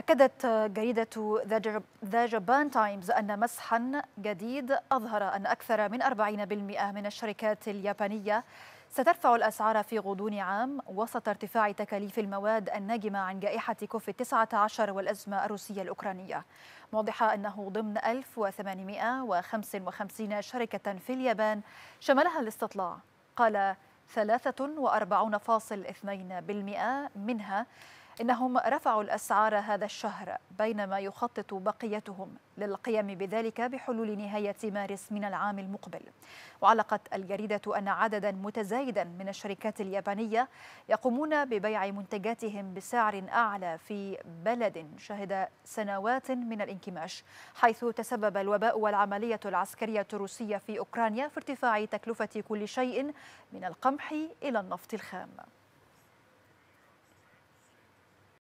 أكدت جريدة ذا جابان تايمز أن مسحا جديد أظهر أن أكثر من 40% من الشركات اليابانية سترفع الأسعار في غضون عام وسط ارتفاع تكاليف المواد الناجمة عن جائحة كوفيد 19 والأزمة الروسية الأوكرانية موضحة أنه ضمن 1855 شركة في اليابان شملها الاستطلاع قال 43.2% منها إنهم رفعوا الأسعار هذا الشهر بينما يخطط بقيتهم للقيام بذلك بحلول نهاية مارس من العام المقبل وعلقت الجريدة أن عددا متزايدا من الشركات اليابانية يقومون ببيع منتجاتهم بسعر أعلى في بلد شهد سنوات من الانكماش حيث تسبب الوباء والعملية العسكرية الروسية في أوكرانيا في ارتفاع تكلفة كل شيء من القمح إلى النفط الخام